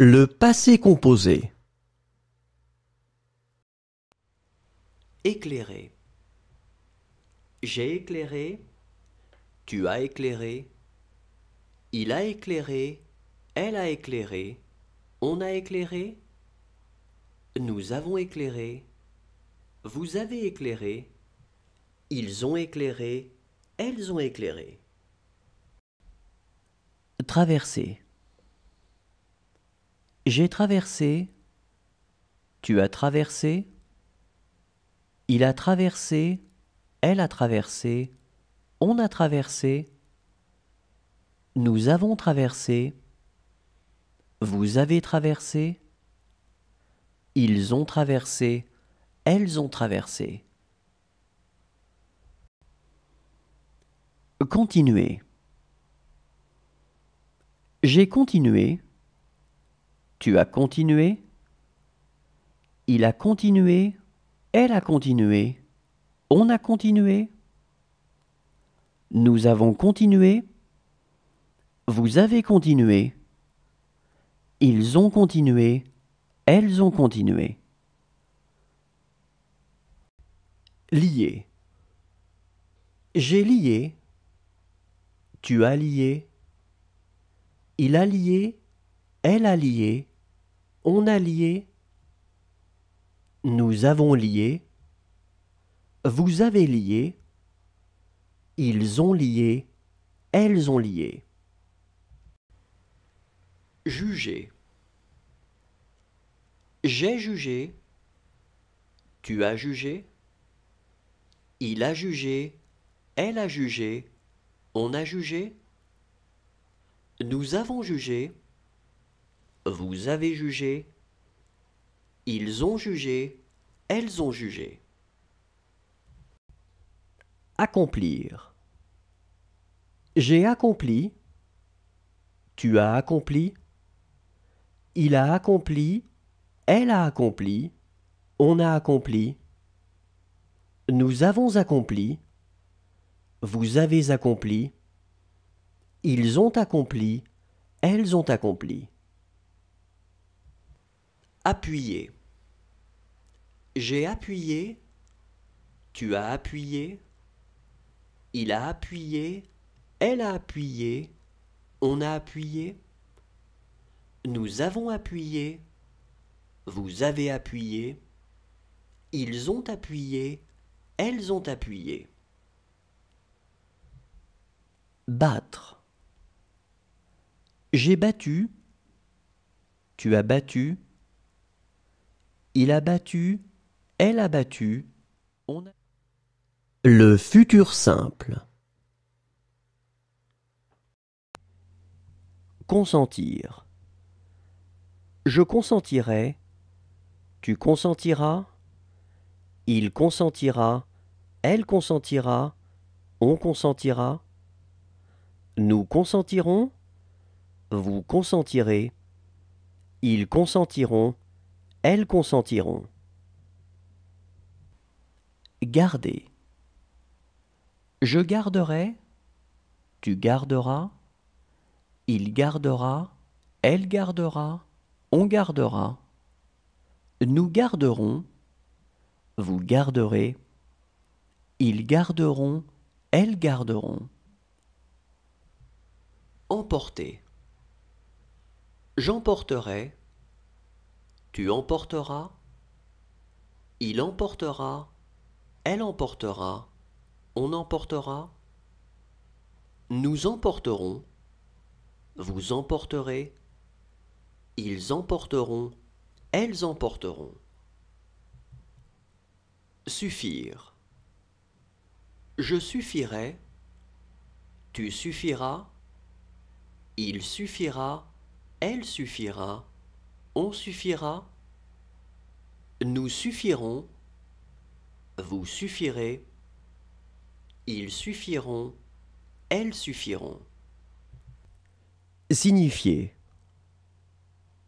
Le passé composé. Éclairer. J'ai éclairé. Tu as éclairé. Il a éclairé. Elle a éclairé. On a éclairé. Nous avons éclairé. Vous avez éclairé. Ils ont éclairé. Elles ont éclairé. Traverser. J'ai traversé. Tu as traversé. Il a traversé. Elle a traversé. On a traversé. Nous avons traversé. Vous avez traversé. Ils ont traversé. Elles ont traversé. Continuez. J'ai continué. Tu as continué Il a continué Elle a continué On a continué Nous avons continué Vous avez continué Ils ont continué Elles ont continué Lié J'ai lié tu as lié, il a lié, elle a lié, on a lié, nous avons lié, vous avez lié, ils ont lié, elles ont lié. Juger. J'ai jugé, tu as jugé, il a jugé, elle a jugé, on a jugé, nous avons jugé, vous avez jugé. Ils ont jugé. Elles ont jugé. Accomplir. J'ai accompli. Tu as accompli. Il a accompli. Elle a accompli. On a accompli. Nous avons accompli. Vous avez accompli. Ils ont accompli. Elles ont accompli. Appuyer. J'ai appuyé. Tu as appuyé. Il a appuyé. Elle a appuyé. On a appuyé. Nous avons appuyé. Vous avez appuyé. Ils ont appuyé. Elles ont appuyé. Battre. J'ai battu. Tu as battu. Il a battu, elle a battu, on a... Le futur simple. Consentir. Je consentirai, tu consentiras, il consentira, elle consentira, on consentira, nous consentirons, vous consentirez, ils consentiront, elles consentiront. Garder. Je garderai, tu garderas, il gardera, elle gardera, on gardera. Nous garderons, vous garderez, ils garderont, elles garderont. Emporter. J'emporterai, tu emporteras. Il emportera. Elle emportera. On emportera. Nous emporterons. Vous emporterez. Ils emporteront. Elles emporteront. Suffire. Je suffirai. Tu suffiras. Il suffira. Elle suffira on suffira, nous suffirons, vous suffirez, ils suffiront, elles suffiront. Signifier.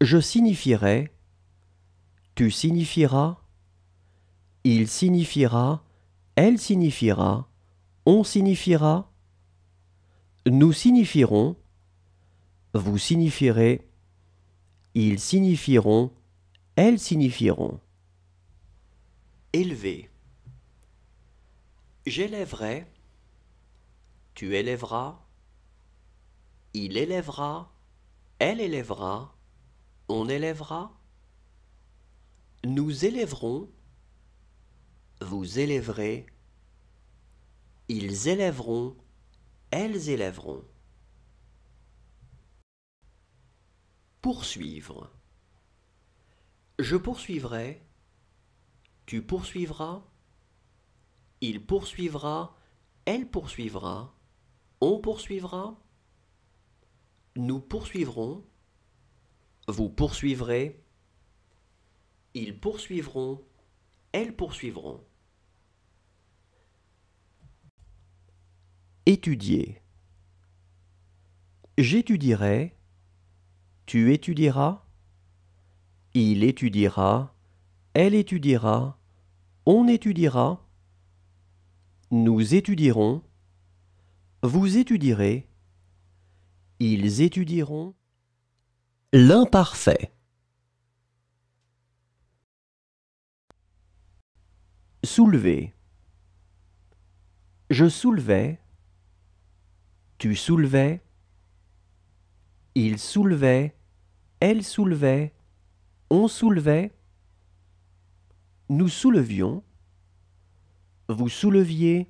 Je signifierai, tu signifieras, il signifiera, elle signifiera, on signifiera, nous signifierons, vous signifierez, ils signifieront, elles signifieront. Élever. J'élèverai, tu élèveras, il élèvera, elle élèvera, on élèvera. Nous élèverons, vous élèverez, ils élèveront, elles élèveront. Poursuivre. Je poursuivrai. Tu poursuivras. Il poursuivra. Elle poursuivra. On poursuivra. Nous poursuivrons. Vous poursuivrez. Ils poursuivront. Elles poursuivront. Étudier. J'étudierai. Tu étudieras. Il étudiera. Elle étudiera. On étudiera. Nous étudierons. Vous étudierez. Ils étudieront. L'imparfait. Soulever. Je soulevais. Tu soulevais. Il soulevait. Elle soulevait, on soulevait, nous soulevions, vous souleviez,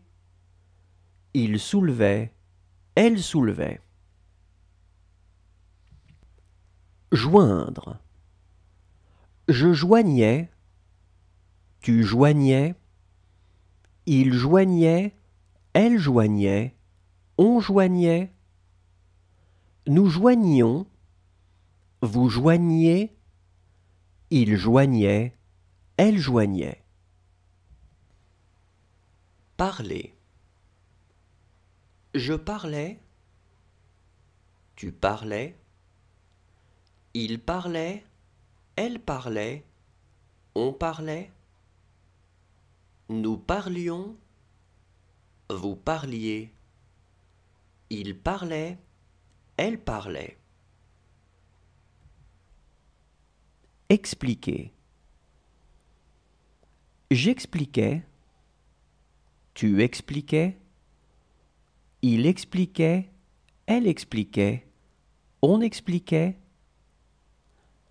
il soulevait, elle soulevait. Joindre. Je joignais, tu joignais, il joignait, elle joignait, on joignait, nous joignions, vous joignez, il joignait, elle joignait. Parler. Je parlais, tu parlais, il parlait, elle parlait, on parlait, nous parlions, vous parliez, il parlait, elle parlait. Expliquer. J'expliquais. Tu expliquais. Il expliquait. Elle expliquait. On expliquait.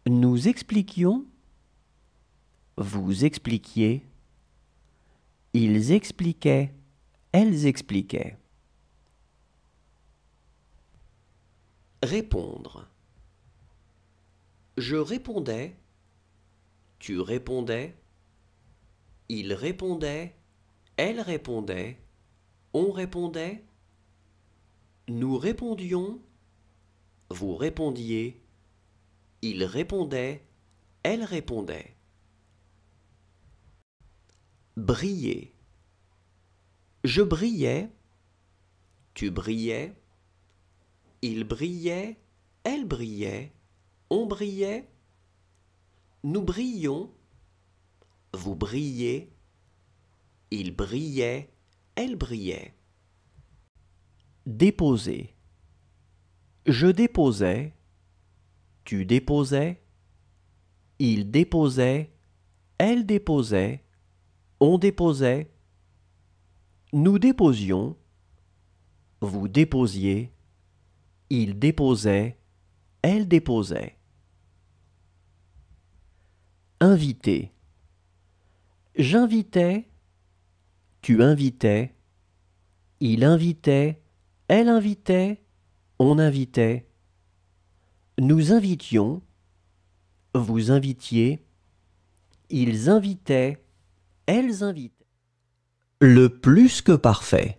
Nous expliquions. Vous expliquiez. Ils expliquaient. Elles expliquaient. Répondre. Je répondais tu répondais. Il répondait. Elle répondait. On répondait. Nous répondions. Vous répondiez. Il répondait. Elle répondait. Briller. Je brillais. Tu brillais. Il brillait. Elle brillait. On brillait. Nous brillions, vous brillez, il brillait, elle brillait. Déposer. Je déposais, tu déposais, il déposait, elle déposait, on déposait, nous déposions, vous déposiez, il déposait, elle déposait. Inviter. J'invitais, tu invitais, il invitait, elle invitait, on invitait. Nous invitions, vous invitiez, ils invitaient, elles invitaient. Le plus que parfait.